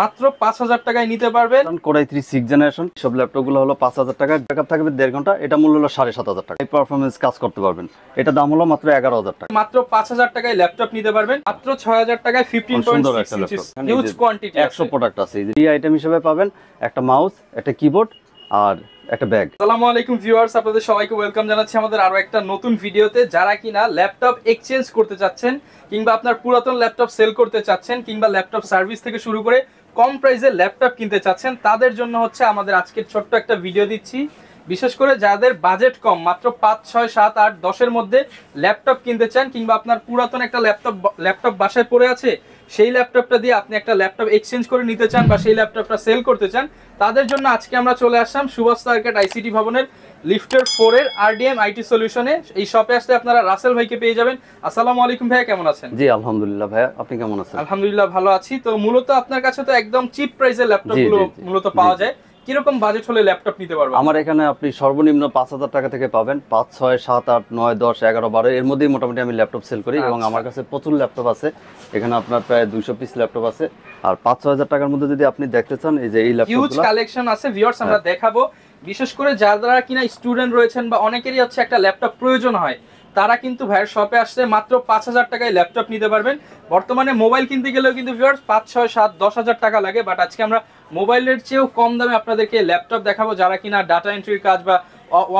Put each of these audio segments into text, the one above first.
মাত্র পাঁচ হাজার টাকায় নিতে পারবেন কোডাই থ্রি সিক্স জেনারেশন সব ল্যাপটপ গুলো হলো পাঁচ হাজার টাকা ব্যাকআপ থাকবে দেড় ঘন্টা এটা মূল্য হলো সাড়ে সাত হাজার টাকা এই পারফরমেন্স কাজ করতে পারবেন এটা দাম হলো মাত্র এগারো হাজার টাকা মাত্র পাঁচ হাজার টাকায় ল্যাপটপ নিতে পারবেন মাত্র ছয় হাজার টাকায় ফিফটিন হিউজ কোয়ান্টিটি একশো প্রোডাক্ট আছে এই আইটেম হিসেবে পাবেন একটা মাউস একটা কিবোর্ড আর একটা ব্যাগ আসসালামু আলাইকুম ভিউয়ার্স আপনাদের সবাইকে ওয়েলকাম জানাচ্ছি আমাদের আরো একটা নতুন ভিডিওতে যারা কিনা ল্যাপটপ এক্সচেঞ্জ করতে চাচ্ছেন কিংবা আপনার পুরাতন ল্যাপটপ সেল করতে চাচ্ছেন কিংবা ল্যাপটপ সার্ভিস থেকে শুরু করে কম প্রাইসে ল্যাপটপ কিনতে চাচ্ছেন তাদের জন্য হচ্ছে আমাদের আজকের ছোট্ট একটা ভিডিও দিচ্ছি বিশেষ করে যাদের বাজেট কম মাত্র পাঁচ ছয় সাত আট দশের মধ্যে ল্যাপটপ কিনতে চান কিংবা আপনার পুরাতন একটা ল্যাপটপ ল্যাপটপ বাসায় পড়ে আছে সেই ল্যাপটপটা দিয়ে আপনি একটা ল্যাপটপ এক্সচেঞ্জ করে নিতে চান বা সেই ল্যাপটপটা সেল করতে চান তাদের জন্য আজকে আমরা চলে আসলাম সুভাষ সার্কেট আইসিটি ভবনের লিফটের ফোরের আরডিএম আইটি সলিউশনে এই শপে আসতে আপনারা রাসেল ভাইকে পেয়ে যাবেন আসসালামু আলাইকুম ভাইয়া কেমন আছেন জি আলহামদুলিল্লাহ ভাইয়া আপনি কেমন আছেন আলহামদুলিল্লাহ ভালো আছি তো মূলত আপনার কাছে তো একদম চিপ প্রাইসের ল্যাপটপগুলো মূলত পাওয়া যায় কিরকম বাজেট হলে ল্যাপটপ নিতে পারবো আমার এখানে আপনি সর্বনিম্ন পাঁচ টাকা থেকে পাবেন পাঁচ ছয় সাত আট নয় দশ এগারো বারো এর মধ্যেই মোটামুটি আমি ল্যাপটপ সেল করি এবং আচ্ছা। আমার কাছে প্রচুর ল্যাপটপ আছে এখানে আপনার প্রায় দুইশো পিস ল্যাপটপ আছে আর পাঁচ ছয় টাকার মধ্যে যদি আপনি দেখতে চান এই যে এই হিউজ কালেকশন আছে ভিউয়ার্স আমরা হ্যাঁ। দেখাবো বিশেষ করে যারা কিনা স্টুডেন্ট রয়েছেন বা অনেকেরই হচ্ছে একটা ল্যাপটপ প্রয়োজন হয় তারা কিন্তু ভাইয়ের শপে আসলে মাত্র পাঁচ হাজার টাকায় ল্যাপটপ নিতে পারবেন বর্তমানে মোবাইল কিনতে গেলেও কিন্তু ভিউয়ার্স পাঁচ ছয় সাত দশ হাজার টাকা লাগে বাট আজকে আমরা মোবাইলের চেয়েও কম দামে আপনাদেরকে ল্যাপটপ দেখাবো যারা কিনা ডাটা এন্ট্রির কাজ বা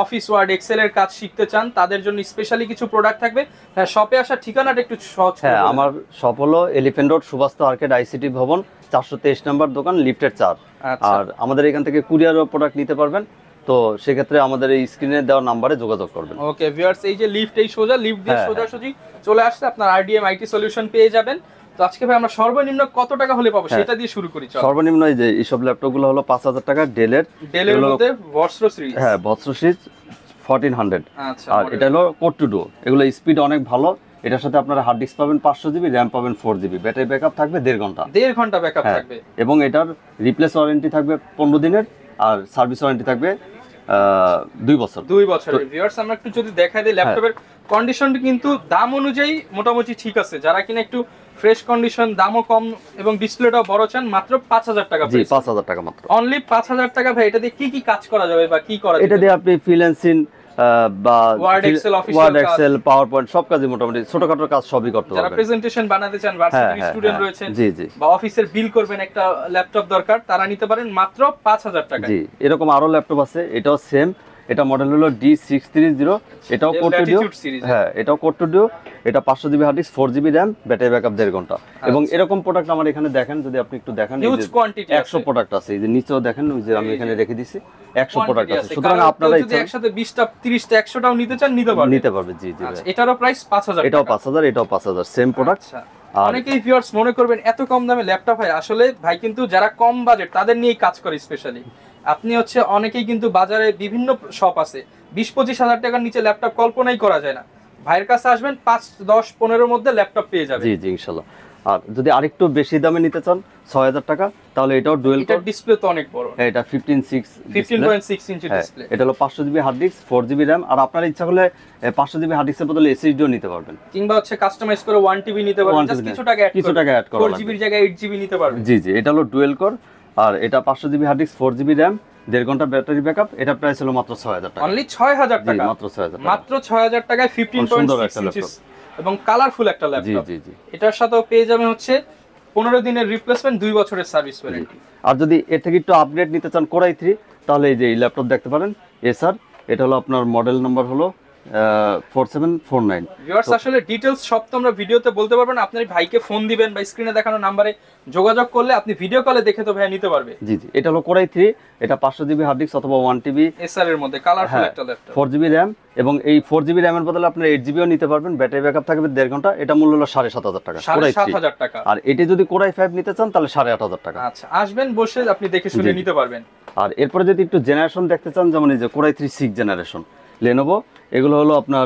অফিস ওয়ার্ড এক্সেলের কাজ শিখতে চান তাদের জন্য স্পেশালি কিছু প্রোডাক্ট থাকবে হ্যাঁ শপে আসার ঠিকানাটা একটু সহজ হ্যাঁ আমার সপ হলো Elephant Road Subastu Arcade ICT ভবন চারশো তেইশ নম্বর দোকান লিফটের চার আচ্ছা। আর আমাদের এখান থেকে কুরিয়ারও প্রোডাক্ট নিতে পারবেন তো সেক্ষেত্রে আমাদের এই স্ক্রিনে দেওয়া নাম্বারে যোগাযোগ করবেন ওকে ভিউয়ার্স এই যে লিফট এই সোজা লিফট দিয়ে হ্যাঁ, সোজাসুজি হ্যাঁ। চলে আসছে আপনার আরডিএম আইটি সলিউশন পেয়ে যাবেন তো আজকে ভাই আমরা সর্বনিম্ন কত টাকা হলে পাবো হ্যাঁ। সেটা দিয়ে শুরু করি সর্বনিম্ন এই যে এইসব ল্যাপটপগুলো হলো 5000 টাকা ডেলের ডেলের মধ্যে বস্ত্র সিরিজ হ্যাঁ বস্ত্র সিরিজ 1400 আচ্ছা আর এটা হলো কোড টু ডু এগুলো স্পিড অনেক ভালো এটার সাথে আপনারা হার্ড ডিস্ক পাবেন পাঁচশো জিবি র্যাম পাবেন ফোর জিবি ব্যাটারি ব্যাকআপ থাকবে দেড় ঘন্টা দেড় ঘন্টা ব্যাকআপ থাকবে এবং এটার রিপ্লেস ওয়ারেন্টি থাকবে পনেরো দিনের আর সার্ভিস ওয়ারেন্টি থাকবে দুই বছর দুই বছর ভিউয়ার্স আমরা একটু যদি দেখাই দিই ল্যাপটপের কন্ডিশন কিন্তু দাম অনুযায়ী মোটামুটি ঠিক আছে যারা কিনা একটু ফ্রেশ কন্ডিশন দামও কম এবং ডিসপ্লেটাও বড় চান মাত্র 5000 টাকা জি 5000 টাকা মাত্র অনলি 5000 টাকা ভাই এটা দিয়ে কি কি কাজ করা যাবে বা কি করা এটা দিয়ে আপনি ফ্রিল্যান্সিং বা ওয়ার্ড এক্সেল পাওয়ার পয়েন্ট সব কাজই মোটামুটি ছোটখাটো কাজ সবই করতে যারা প্রেজেন্টেশন বানাতে চান ভার্সিটি হ্যাঁ, হ্যাঁ, হ্যাঁ। বা অফিসের বিল করবেন একটা ল্যাপটপ দরকার তারা নিতে পারেন মাত্র 5000 টাকা জি এরকম আরো ল্যাপটপ আছে এটাও সেম এটা মডেল হলো ডি সিক্স থ্রি জিরো এটাও কোর্টুডিও হ্যাঁ এটাও কোর্টুডিও এটা পাঁচশো GB hard disk four GB RAM battery backup দেড় ঘন্টা আচ্ছা। এবং এরকম প্রোডাক্ট আমার এখানে দেখেন যদি আপনি একটু দেখেন একশো প্রোডাক্ট আছে এই যে নিচেও দেখেন ওই যে আমি এখানে রেখে দিছি একশো প্রোডাক্ট আছে সুতরাং আপনারা একসাথে বিশটা তিরিশটা একশোটাও নিতে চান নিতে পারবেন নিতে পারবেন জি জি আচ্ছা, এটারও প্রাইস পাঁচ হাজার এটাও পাঁচ হাজার এটাও পাঁচ হাজার সেম প্রোডাক্ট অনেকেই ভিউয়ার্স মনে করবেন এত কম দামে ল্যাপটপ হয় আসলে ভাই কিন্তু যারা কম বাজেট তাদের নিয়েই কাজ করে স্পেশালি আপনি হচ্ছে অনেকেই কিন্তু বাজারে বিভিন্ন শপ আছে বিশ পঁচিশ হাজার টাকার নিচে ল্যাপটপ কল্পনাই করা যায় না ভাইয়ের কাছে আসবেন পাঁচ দশ পনেরোর মধ্যে ল্যাপটপ পেয়ে যাবে জি জি ইনশাল্লাহ আর যদি আরেকটু বেশি দামে নিতে চান ছয় হাজার টাকা তাহলে এটাও ডুয়েল কোর ডিসপ্লে তো অনেক বড় হ্যাঁ এটা fifteen six fifteen point six inch display এটা হলো পাঁচশো GB hard disk four GB RAM আর আপনার ইচ্ছা হলে পাঁচশো জিবি হার্ড ডিস্কের বদলে এসএসডিও নিতে পারবেন কিংবা হচ্ছে কাস্টমাইজ করে ওয়ান টিবি নিতে পারবেন কিছু টাকা কিছু টাকা অ্যাড করা ফোর জিবির জায়গায় এইট জিবি নিতে পারবেন জি জি এটা হলো ডুয়েল কোর আর এটা পাঁচশো GB hard disk four GB RAM দেড় ঘন্টা ব্যাটারি ব্যাকআপ এটা প্রাইস হলো মাত্র ছয় হাজার টাকা অনলি ছয় হাজার টাকা মাত্র ছয় হাজার মাত্র ছয় হাজার টাকায় ফিফটিন সুন্দর একটা ল্যাপটপ এবং কালারফুল একটা ল্যাপটপ জি জি এটার সাথেও পেয়ে যাবেন হচ্ছে পনেরো দিনের রিপ্লেসমেন্ট দুই বছরের সার্ভিস ওয়ারেন্টি আর যদি এর থেকে একটু আপডেট নিতে চান কোরাই থ্রি তাহলে এই যে এই ল্যাপটপ দেখতে পারেন এসআর এটা হলো আপনার মডেল নাম্বার হলো হ্যাঁ, এইট জিবিও নিতে পারবেন ব্যাটারি ব্যাকআপ থাকবে দেড় ঘন্টা এটা মূল্য হলো সাড়ে সাত হাজার টাকা সাড়ে সাত হাজার টাকা আর এটি যদি কোরাই ফাইভ নিতে চান তাহলে সাড়ে আট হাজার টাকা আচ্ছা, আসবেন বসে আপনি দেখে শুনে নিতে পারবেন আর এরপরে যদি একটু জেনারেশন দেখতে চান যেমন এই যে core i three six generation Lenovo এগুলো হলো আপনার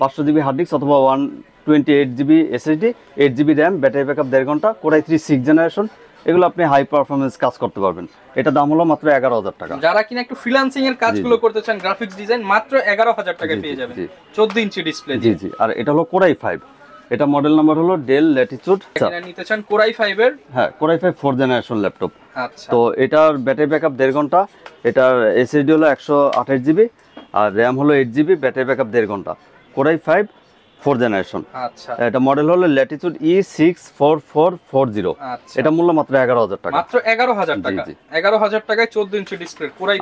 পাঁচশো জিবি হার্ড ডিস্ক অথবা one twenty eight GB SSD eight GB RAM battery backup দেড় ঘন্টা কোরাই থ্রি সিক্স জেনারেশন এগুলো আপনি হাই পারফরমেন্স কাজ করতে পারবেন এটা দাম হলো মাত্র এগারো হাজার টাকা যারা কিনা একটু ফ্রিলান্সিং এর কাজগুলো করতে চান গ্রাফিক্স ডিজাইন মাত্র এগারো হাজার টাকা পেয়ে যাবেন চোদ্দ ইঞ্চি ডিসপ্লে জি জি আর এটা হলো কোরাই ফাইভ এটা মডেল নাম্বার হলো ডেল ল্যাটিচুড নিতে চান কোরাই ফাইভের হ্যাঁ core i five four generation laptop তো এটার ব্যাটারি ব্যাকআপ দেড় ঘন্টা এটার এসএসডি হলো একশো আঠাশ জিবি আর র্যাম হলো এইট জিবি ব্যাটারি ব্যাকআপ দেড় ঘন্টা কোরাই ফাইভ ফোর জেনারেশন আচ্ছা এটা মডেল হলো Latitude E six four four four zero এটা মূল্য মাত্র এগারো হাজার টাকা মাত্র এগারো হাজার টাকা এগারো হাজার টাকায় চোদ্দ ইঞ্চি ডিসপ্লে কোরাই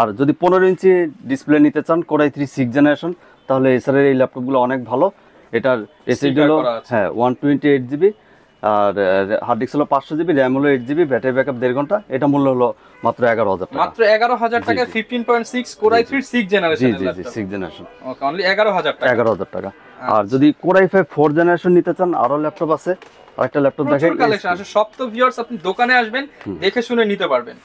আর যদি পনেরো ইঞ্চি ডিসপ্লে নিতে চান কোরাই থ্রি সিক্স জেনারেশন তাহলে এসারের এই ল্যাপটপগুলো অনেক ভালো এটার এসিডি হলো হ্যাঁ ওয়ান টোয়েন্টি এইট জিবি আর হার্ড ডিস্ক হলো পাঁচশো জিবি র্যাম হলো এইট জিবি ব্যাটারি ব্যাকআপ দেড় ঘন্টা এটা মূল্য হলো মাত্র এগারো হাজার মাত্র এগারো হাজার টাকা fifteen point six core i three six generation জি জি সিক্স জেনারেশন অনলি এগারো হাজার টাকা এগারো হাজার টাকা আচ্ছা। আর যদি কোরাই ফাইভ ফোর জেনারেশন নিতে চান আরো ল্যাপটপ আছে আরেকটা ল্যাপটপ দেখেন সব তো ভিউয়ার্স আপনি দোকানে আসবেন দেখে শুনে নিতে পারবেন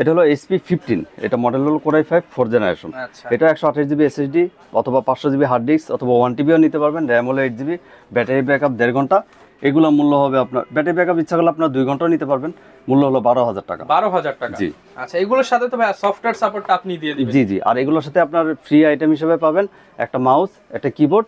এটা হলো এসপি ফিফটিন এটা মডেল হলো কোরাই ফাইভ ফোর জেনারেশন এটা একশো আঠাশ জিবি এসএসডি অথবা পাঁচশো জিবি হার্ড ডিস্ক অথবা ওয়ান টিবিও নিতে পারবেন র্যাম হলো এইট জিবি ব্যাটারি ব্যাকআপ দেড় ঘন্টা এগুলো মূল্য হবে আপনার ব্যাটারি ব্যাকআপ ইচ্ছা করলে আপনার দুই ঘন্টা নিতে পারবেন মূল্য হলো বারো হাজার টাকা বারো হাজার টাকা জি আচ্ছা এগুলোর সাথে তো সফটওয়্যার সাপোর্টটা আপনি দিয়ে দিবেন জি জি আর এগুলোর সাথে আপনার ফ্রি আইটেম হিসেবে পাবেন একটা মাউস একটা কিবোর্ড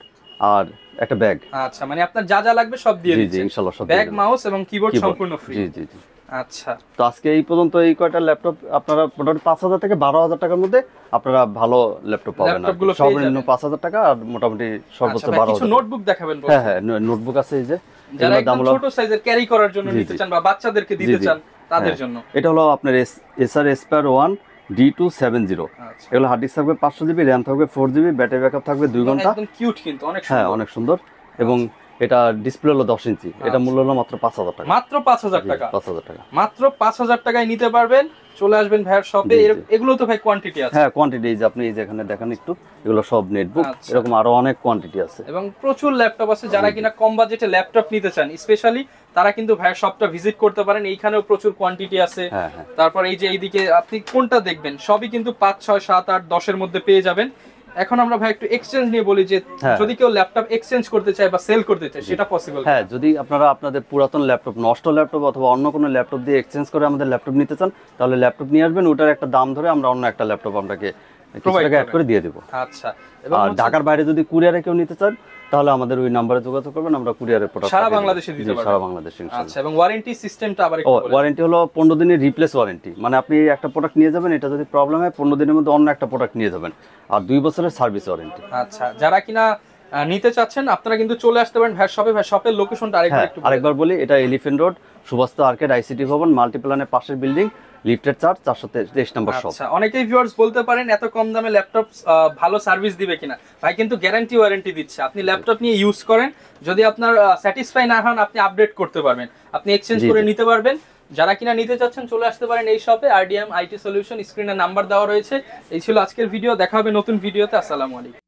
আর একটা ব্যাগ আচ্ছা মানে আপনার যা যা লাগবে সব দিয়ে দিচ্ছি ইনশাআল্লাহ সব ব্যাগ মাউস এবং কিবোর্ড সম্পূর্ণ ফ্রি জি জি জি আচ্ছা তো আজকে এই পর্যন্ত এই কয়টা ল্যাপটপ আপনারা মোটামুটি পাঁচ হাজার থেকে বারো হাজার টাকার মধ্যে আপনারা ভালো ল্যাপটপ পাবেন সর্বনিম্ন পাঁচ হাজার টাকা আর মোটামুটি সর্বোচ্চ আচ্ছা, বারো হাজার নোটবুক দেখাবেন হ্যাঁ হ্যাঁ নোটবুক আছে এই যে ক্যারি করার জন্য নিতে চান বা দিতে চান হ্যাঁ। এটা হলো আপনার Acer Aspire one D two seven zero এগুলো হার্ড থাকবে পাঁচশো জিবি র্যাম থাকবে ফোর জিবি ব্যাটারি ব্যাকআপ থাকবে দুই ঘন্টা কিউট হ্যাঁ অনেক সুন্দর এবং আচ্ছা। এটা ডিসপ্লে হলো দশ ইঞ্চি এটা আচ্ছা। মূল্য হলো মাত্র পাঁচ হাজার টাকা মাত্র পাঁচ হাজার টাকা পাঁচ হাজার টাকা মাত্র পাঁচ হাজার টাকায় নিতে পারবেন চলে আসবেন ভাইয়ের শপে এগুলো তো ভাই কোয়ান্টিটি আছে হ্যাঁ কোয়ান্টিটি আপনি এই যে এখানে দেখেন একটু এগুলো সব নেটবুক আচ্ছা। এরকম আরো অনেক কোয়ান্টিটি আছে এবং প্রচুর ল্যাপটপ আছে যারা কিনা কম বাজেটে ল্যাপটপ নিতে চান স্পেশালি তারা কিন্তু ভাইয়ের শপটা ভিজিট করতে পারেন এইখানেও প্রচুর কোয়ান্টিটি আছে হ্যাঁ, হ্যাঁ। তারপর এই যে এইদিকে আপনি কোনটা দেখবেন সবই কিন্তু পাঁচ ছয় সাত আট দশের মধ্যে পেয়ে যাবেন এখন আমরা ভাই একটু এক্সচেঞ্জ নিয়ে বলি যে হ্যাঁ। যদি কেউ ল্যাপটপ এক্সচেঞ্জ করতে চায় বা সেল করতে চায় সেটা পসিবল হ্যাঁ যদি আপনারা আপনাদের পুরাতন ল্যাপটপ নষ্ট ল্যাপটপ অথবা অন্য কোনো ল্যাপটপ দিয়ে এক্সচেঞ্জ করে আমাদের ল্যাপটপ নিতে চান তাহলে ল্যাপটপ নিয়ে আসবেন ওটার একটা দাম ধরে আমরা অন্য একটা ল্যাপটপ আপনাকে করে দিয়ে দেবো আচ্ছা ঢাকার বাইরে যদি কুরিয়ারে কেউ নিতে চান তাহলে আমাদের ওই নাম্বারে যোগাযোগ করবেন আমরা কুরিয়ারের প্রোডাক্ট সারা বাংলাদেশে দিতে পারব সারা বাংলাদেশে আচ্ছা এবং ওয়ারেন্টি সিস্টেমটা আবার একটু ওয়ারেন্টি হলো 15 দিনের রিপ্লেস ওয়ারেন্টি মানে আপনি একটা প্রোডাক্ট নিয়ে যাবেন এটা যদি প্রবলেম হয় 15 দিনের মধ্যে অন্য একটা প্রোডাক্ট নিয়ে যাবেন আর 2 বছরের সার্ভিস ওয়ারেন্টি আচ্ছা যারা কিনা নিতে চাচ্ছেন আপনারা কিন্তু চলে আসতে পারেন ভ্যাট শপে ভ্যাট শপের লোকেশনটা আরেকবার হ্যাঁ, একটু আরেকবার বলি এটা Elephant Road Subastu Arcade ICT ভবন মাল্টিপ্লানের পাশের বিল্ডিং লিফটেড চার্জ চারশো তেইশ নম্বর আচ্ছা অনেকেই ভিউয়ার্স বলতে পারেন এত কম দামে ল্যাপটপ ভালো সার্ভিস দিবে কিনা ভাই কিন্তু গ্যারান্টি ওয়ারেন্টি দিচ্ছে আপনি ল্যাপটপ নিয়ে ইউজ করেন যদি আপনার স্যাটিসফাই না হন আপনি আপডেট করতে পারবেন আপনি এক্সচেঞ্জ করে নিতে পারবেন যারা কিনা নিতে চাচ্ছেন চলে আসতে পারেন এই শপে আরডিএম আইটি সলিউশন স্ক্রিনে নাম্বার দেওয়া রয়েছে এই ছিল আজকের ভিডিও দেখা হবে নতুন ভিডিওতে আসসালামু আলাইকুম